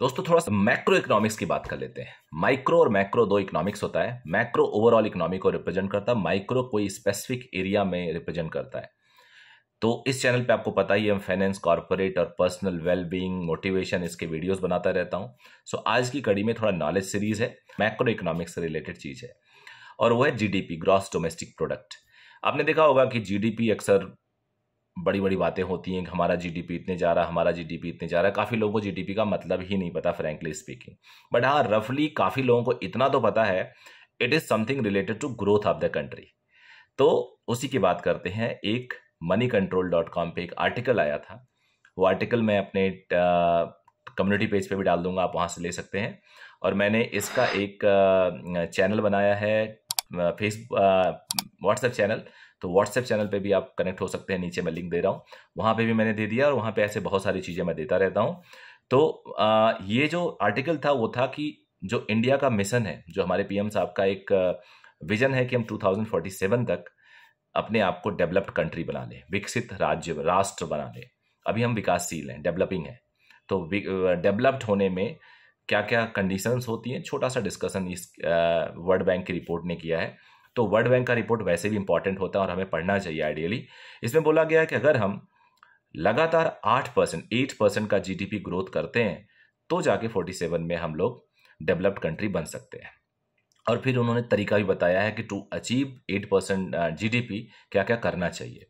दोस्तों थोड़ा सा मैक्रो इकोनॉमिक्स की बात कर लेते हैं माइक्रो और मैक्रो दो इकोनॉमिक्स होता है मैक्रो ओवरऑल इकोनॉमी को रिप्रेजेंट करता है माइक्रो कोई स्पेसिफिक एरिया में रिप्रेजेंट करता है तो इस चैनल पे आपको पता ही हम फाइनेंस कॉर्पोरेट और पर्सनल वेलबींग मोटिवेशन इसके वीडियोस बनाता रहता हूँ सो so, आज की कड़ी में थोड़ा नॉलेज सीरीज है मैक्रो इकोनॉमिक्स से रिलेटेड चीज़ है और वो है जीडीपी ग्रॉस डोमेस्टिक प्रोडक्ट आपने देखा होगा कि जीडीपी अक्सर बड़ी बड़ी बातें होती हैं कि हमारा जीडीपी इतने जा रहा हमारा जीडीपी इतने जा रहा है काफ़ी लोगों को जीडीपी का मतलब ही नहीं पता फ्रेंकली स्पीकिंग बट हाँ रफली काफ़ी लोगों को इतना तो पता है it is something related to growth of the country तो उसी की बात करते हैं एक मनी कंट्रोल डॉट कॉम पर एक आर्टिकल आया था वो आर्टिकल मैं अपने कम्युनिटी पेज पे भी डाल दूंगा आप वहाँ से ले सकते हैं और मैंने इसका एक चैनल बनाया है फेस व्हाट्सएप चैनल तो व्हाट्सएप चैनल पे भी आप कनेक्ट हो सकते हैं नीचे मैं लिंक दे रहा हूँ वहाँ पे भी मैंने दे दिया और वहाँ पे ऐसे बहुत सारी चीज़ें मैं देता रहता हूँ तो आ, ये जो आर्टिकल था वो था कि जो इंडिया का मिशन है जो हमारे पीएम साहब का एक विजन है कि हम 2047 तक अपने आप को डेवलप्ड कंट्री बना लें विकसित राज्य राष्ट्र बना लें अभी हम विकासशील हैं डेवलपिंग है तो डेवलप्ड होने में क्या क्या कंडीशंस होती हैं छोटा सा डिस्कशन इस वर्ल्ड बैंक की रिपोर्ट ने किया है तो वर्ल्ड बैंक का रिपोर्ट वैसे भी इंपॉर्टेंट होता है और हमें पढ़ना चाहिए आइडियली इसमें बोला गया है कि अगर हम लगातार आठ परसेंट एट परसेंट का जीडीपी ग्रोथ करते हैं तो जाके फोर्टी सेवन में हम लोग डेवलप्ड कंट्री बन सकते हैं और फिर उन्होंने तरीका भी बताया है कि टू अचीव एट परसेंट जी क्या क्या करना चाहिए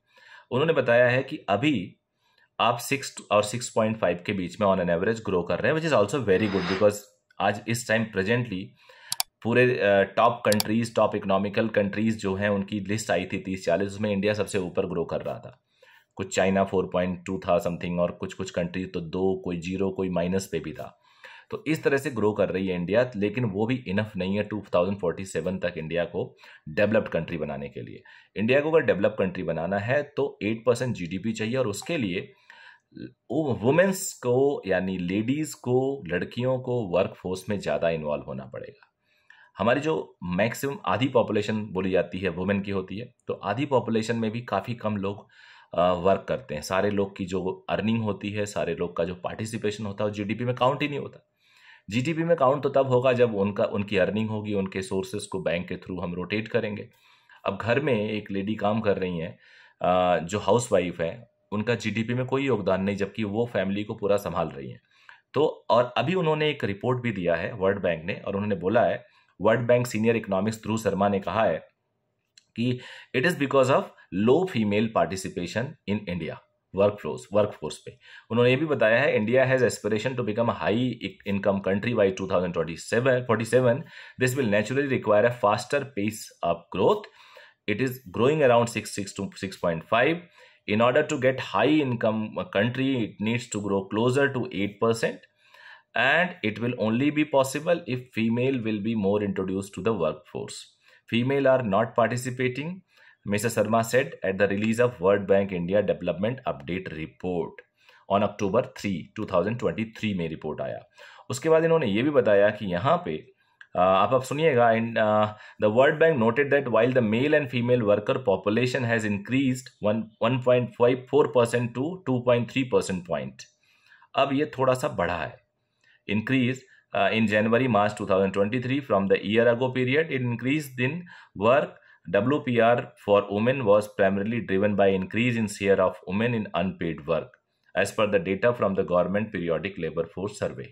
उन्होंने बताया है कि अभी आप सिक्स और सिक्स पॉइंट फाइव के बीच में ऑन एन एवरेज ग्रो कर रहे हैं which is also very good because आज इस टाइम प्रेजेंटली पूरे top countries top economical countries जो हैं उनकी लिस्ट आई थी तीस चालीस उसमें इंडिया सबसे ऊपर ग्रो कर रहा था कुछ चाइना फोर पॉइंट टू था समथिंग और कुछ कुछ कंट्रीज तो दो कोई जीरो कोई माइनस पे भी था तो इस तरह से ग्रो कर रही है इंडिया लेकिन वो भी इनफ नहीं है सेवन तक इंडिया को डेवलप्ड कंट्री बनाने के लिए इंडिया को अगर डेवलप कंट्री बनाना है तो एट परसेंट जी चाहिए और उसके लिए वुमेंस को यानी लेडीज़ को लड़कियों को वर्क फोर्स में ज़्यादा इन्वॉल्व होना पड़ेगा हमारी जो मैक्सिमम आधी पॉपुलेशन बोली जाती है वुमेन की होती है तो आधी पॉपुलेशन में भी काफ़ी कम लोग वर्क करते हैं सारे लोग की जो अर्निंग होती है सारे लोग का जो पार्टिसिपेशन होता है वो जीडीपी में काउंट ही नहीं होता जी में काउंट तो तब होगा जब उनका उनकी अर्निंग होगी उनके सोर्सेज को बैंक के थ्रू हम रोटेट करेंगे अब घर में एक लेडी काम कर रही हैं जो हाउस वाइफ है उनका जी में कोई योगदान नहीं जबकि वो फैमिली को पूरा संभाल रही हैं तो और अभी उन्होंने एक रिपोर्ट भी दिया है वर्ल्ड बैंक ने और उन्होंने बोला है World Bank senior economics Dhruv Sharma ने कहा है कि it is because of low female participation in India work flows work force पे उन्होंने ये भी बताया है India has aspiration to become high income country by two thousand twenty seven forty seven this will naturally require a faster pace of growth it is around six six to six point five in order to get high income country it needs to grow closer to eight percent and it will only be possible if female will be more introduced to the workforce. Female are not participating, Mr. Sharma said at the release of World Bank India Development Update Report on October 3, 2023 में report आया उसके बाद इन्होंने ये भी बताया कि यहाँ पे आप आप सुनिएगा and the World Bank noted that while the male and female worker population has increased one one point five four percent to two point three percent point अब ये थोड़ा सा बढ़ा है increase uh, in January March 2023 from the year ago period. It increased in work WPR for women was primarily driven by increase in share of women in unpaid work as per the data from the government periodic labor force survey.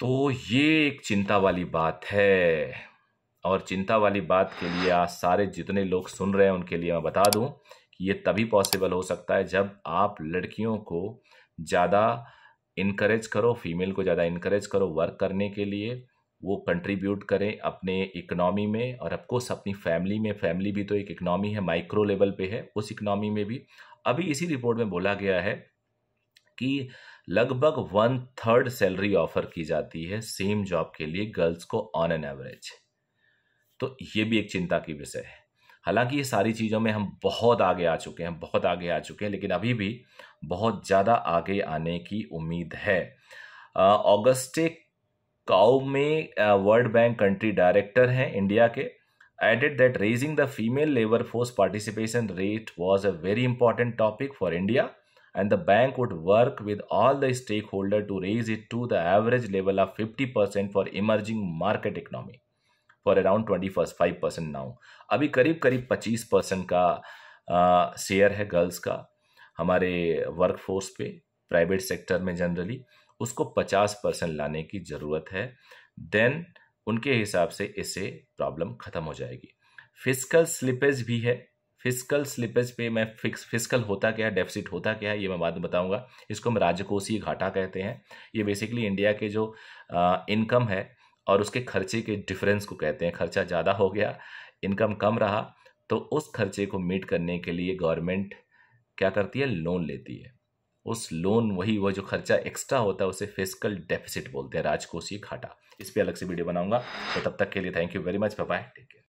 तो ये एक चिंता वाली बात है और चिंता वाली बात के लिए आज सारे जितने लोग सुन रहे हैं उनके लिए मैं बता दूं कि ये तभी पॉसिबल हो सकता है जब आप लड़कियों को ज़्यादा इनक्रेज करो फीमेल को ज़्यादा इनक्रेज करो वर्क करने के लिए वो कंट्रीब्यूट करें अपने इकनॉमी में और अफकोर्स अपनी फैमिली में फैमिली भी तो एक इकनॉमी है माइक्रो लेवल पे है उस इकनॉमी में भी अभी इसी रिपोर्ट में बोला गया है कि लगभग वन थर्ड सैलरी ऑफर की जाती है सेम जॉब के लिए गर्ल्स को ऑन एन एवरेज तो ये भी एक चिंता की विषय है हालांकि ये सारी चीज़ों में हम बहुत आगे आ चुके हैं बहुत आगे आ चुके हैं लेकिन अभी भी बहुत ज़्यादा आगे आने की उम्मीद है ऑगस्टे काउ में वर्ल्ड बैंक कंट्री डायरेक्टर हैं इंडिया के added that raising the female labour force participation rate was a very important topic for India and the bank would work with all the stake holder to raise it to the average level of fifty percent for emerging market economy for around twenty first five percent now अभी करीब करीब पच्चीस percent का share है girls का हमारे workforce पे private sector में जनरली उसको पचास परसेंट लाने की ज़रूरत है देन उनके हिसाब से इससे प्रॉब्लम ख़त्म हो जाएगी फिजिकल स्लिपेज भी है फिजिकल स्लिपेज पे मैं फिक्स फिजिकल होता क्या है डेफिसिट होता क्या है ये मैं बाद में बताऊंगा इसको हम राजकोषीय घाटा कहते हैं ये बेसिकली इंडिया के जो इनकम है और उसके खर्चे के डिफरेंस को कहते हैं खर्चा ज़्यादा हो गया इनकम कम रहा तो उस खर्चे को मीट करने के लिए गवर्नमेंट क्या करती है लोन लेती है उस लोन वही वह जो खर्चा एक्स्ट्रा होता है उसे फिजिकल डेफिसिट बोलते हैं राजकोषीय घाटा इस पर अलग से वीडियो बनाऊंगा तो तब तक के लिए thank you very much bye take care